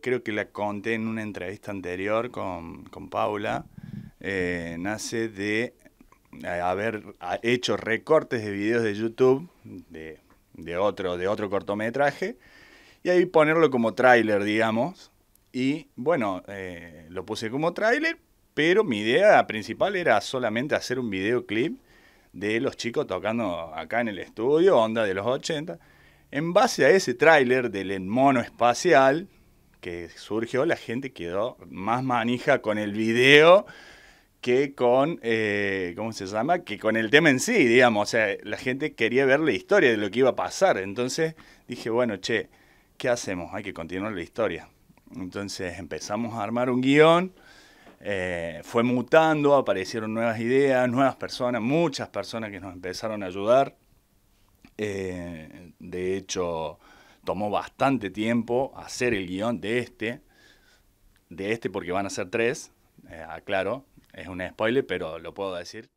creo que la conté en una entrevista anterior con, con Paula, eh, nace de eh, haber ah, hecho recortes de videos de YouTube de, otro, de otro cortometraje y ahí ponerlo como tráiler, digamos. Y bueno, eh, lo puse como tráiler, pero mi idea principal era solamente hacer un videoclip de los chicos tocando acá en el estudio, onda de los 80, en base a ese tráiler del mono espacial, que surgió, la gente quedó más manija con el video que con, eh, ¿cómo se llama? Que con el tema en sí, digamos. O sea, la gente quería ver la historia de lo que iba a pasar. Entonces dije, bueno, che, ¿qué hacemos? Hay que continuar la historia. Entonces empezamos a armar un guión. Eh, fue mutando, aparecieron nuevas ideas, nuevas personas, muchas personas que nos empezaron a ayudar. Eh, de hecho, tomó bastante tiempo hacer el guión de este, de este porque van a ser tres, eh, aclaro, es un spoiler, pero lo puedo decir.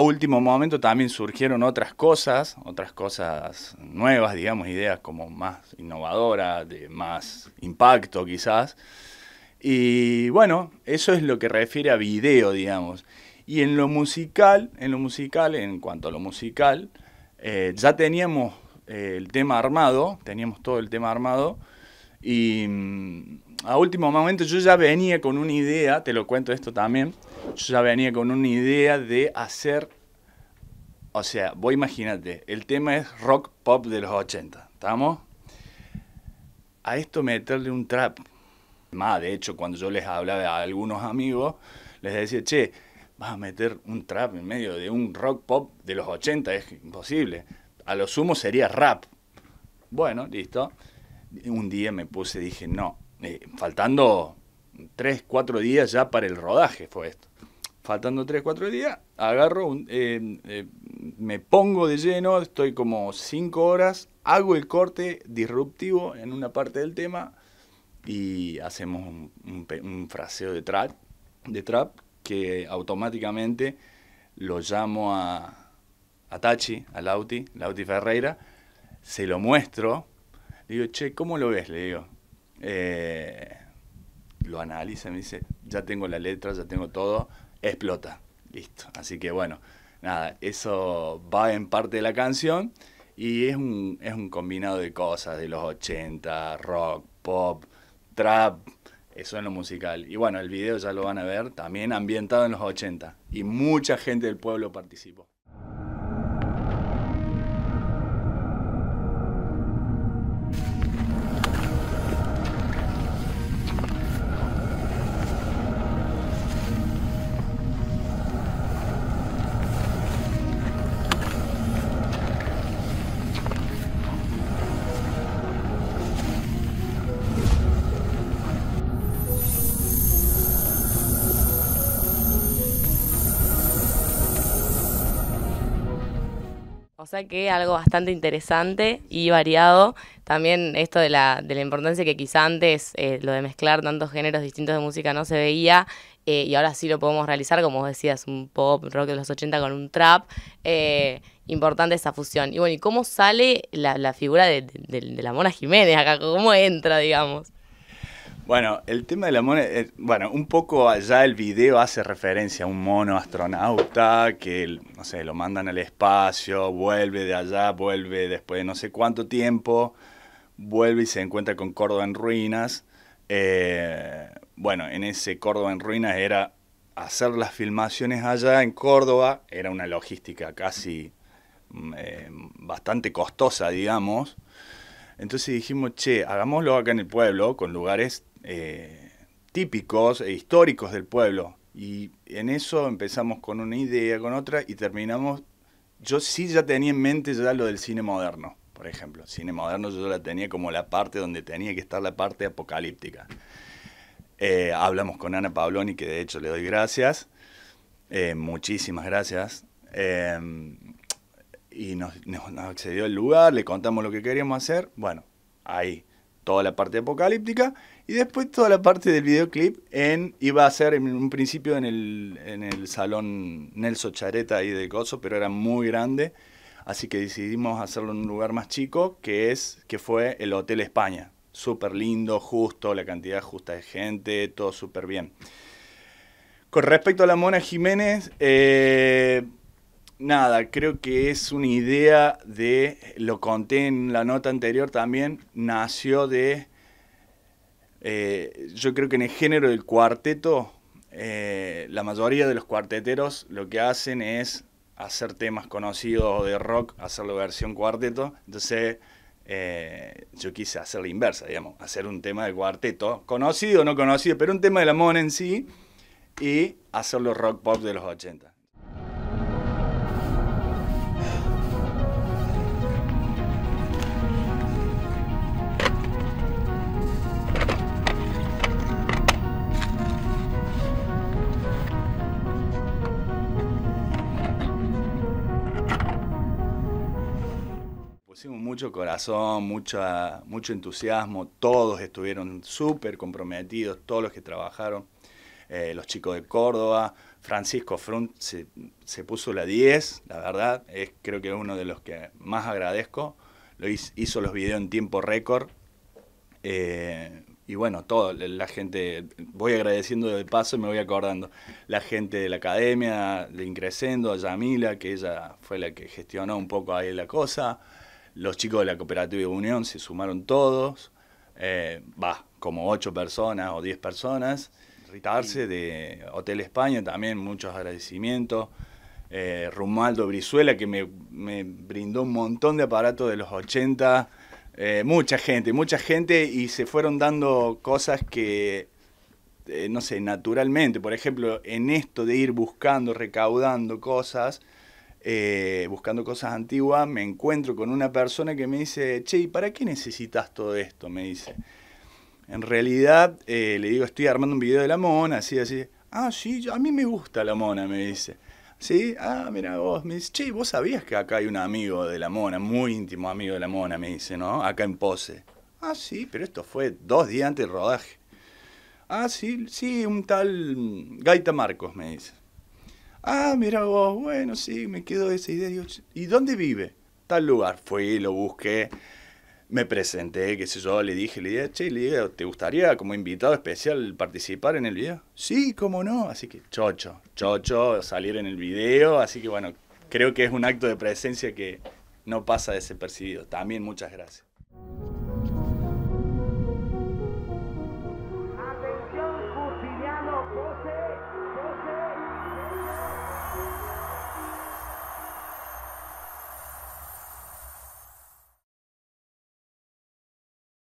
último momento también surgieron otras cosas, otras cosas nuevas, digamos, ideas como más innovadoras, de más impacto quizás. Y bueno, eso es lo que refiere a video, digamos. Y en lo musical, en lo musical, en cuanto a lo musical, eh, ya teníamos eh, el tema armado, teníamos todo el tema armado, y mm, a último momento yo ya venía con una idea, te lo cuento esto también, yo ya venía con una idea de hacer, o sea, vos imagínate, el tema es rock pop de los 80, ¿estamos? A esto meterle un trap. Más, de hecho, cuando yo les hablaba a algunos amigos, les decía, che, vas a meter un trap en medio de un rock pop de los 80, es imposible. A lo sumo sería rap. Bueno, listo un día me puse, dije, no, eh, faltando 3, 4 días ya para el rodaje fue esto. Faltando 3, 4 días, agarro, eh, eh, me pongo de lleno, estoy como cinco horas, hago el corte disruptivo en una parte del tema y hacemos un, fraseo de trap, de trap que automáticamente lo llamo a, a Tachi, a Lauti, Lauti Ferreira, se lo muestro le digo, che, ¿cómo lo ves? Le digo. Eh, lo analiza me dice, ya tengo la letra, ya tengo todo, explota. Listo. Así que bueno, nada, eso va en parte de la canción y es un, es un combinado de cosas de los 80, rock, pop, trap, eso en lo musical. Y bueno, el video ya lo van a ver, también ambientado en los 80 y mucha gente del pueblo participó. O sea que algo bastante interesante y variado. También esto de la, de la importancia que quizá antes eh, lo de mezclar tantos géneros distintos de música no se veía eh, y ahora sí lo podemos realizar, como decías, un pop, rock de los 80 con un trap. Eh, importante esa fusión. Y bueno, ¿y cómo sale la, la figura de la Mona Jiménez acá? ¿Cómo entra, digamos? Bueno, el tema de la mona, eh, bueno, un poco allá el video hace referencia a un mono astronauta que, no sé, lo mandan al espacio, vuelve de allá, vuelve después de no sé cuánto tiempo, vuelve y se encuentra con Córdoba en ruinas. Eh, bueno, en ese Córdoba en ruinas era hacer las filmaciones allá en Córdoba, era una logística casi mm, eh, bastante costosa, digamos. Entonces dijimos, che, hagámoslo acá en el pueblo, con lugares eh, típicos e históricos del pueblo. Y en eso empezamos con una idea, con otra, y terminamos, yo sí ya tenía en mente ya lo del cine moderno, por ejemplo. Cine moderno yo la tenía como la parte donde tenía que estar la parte apocalíptica. Eh, hablamos con Ana Pabloni, que de hecho le doy gracias. Eh, muchísimas gracias. y nos accedió el lugar, le contamos lo que queríamos hacer. Bueno, ahí toda la parte apocalíptica y después toda la parte del videoclip en iba a ser en un principio en el, en el salón Nelson Chareta y de Coso, pero era muy grande, así que decidimos hacerlo en un lugar más chico que es que fue el Hotel España. Súper lindo, justo, la cantidad justa de gente, todo súper bien. Con respecto a la Mona Jiménez, eh, nada, creo que es una idea de, lo conté en la nota anterior también, nació de, eh, yo creo que en el género del cuarteto, eh, la mayoría de los cuarteteros lo que hacen es hacer temas conocidos de rock, hacerlo versión cuarteto, entonces eh, yo quise hacer la inversa, digamos, hacer un tema de cuarteto, conocido o no conocido, pero un tema de la mona en sí, y hacerlo rock pop de los 80. mucho corazón, mucho entusiasmo, todos estuvieron súper comprometidos, todos los que trabajaron, eh, los chicos de Córdoba, Francisco Frunt se, puso la 10, la verdad, es, creo que uno de los que más agradezco, lo hizo, los videos en tiempo récord, eh, y bueno, todo, la gente, voy agradeciendo de paso y me voy acordando. La gente de la academia, de Increscendo, a Yamila, que ella fue la que gestionó un poco ahí la cosa. Los chicos de la cooperativa Unión se sumaron todos, eh, va, como ocho personas o diez personas. Ritarse de Hotel España también, muchos agradecimientos. Eh, Rumaldo Brizuela, que me, brindó un montón de aparatos de los 80, eh, mucha gente, mucha gente, y se fueron dando cosas que, no sé, naturalmente, por ejemplo, en esto de ir buscando, recaudando cosas, eh, buscando cosas antiguas, me encuentro con una persona que me dice, che, ¿y para qué necesitas todo esto? Me dice. En realidad, eh, le digo, estoy armando un video de la mona, así, así. Ah, sí, a mí me gusta la mona, me dice. Sí, ah, mira vos, me dice, che, vos sabías que acá hay un amigo de la mona, muy íntimo amigo de la mona, me dice, ¿no? Acá en pose. Ah, sí, pero esto fue dos días antes del rodaje. Ah, sí, sí, un tal mm, Gaita Marcos, me dice. Ah, mira vos, bueno, sí, me quedo esa idea. ¿Y dónde vive? Tal lugar. Fui, lo busqué, me presenté, qué sé yo, le dije, le dije, che, le ¿te gustaría como invitado especial participar en el video? Sí, cómo no. Así que chocho, chocho, salir en el video. Así que bueno, creo que es un acto de presencia que no pasa desapercibido. También muchas gracias.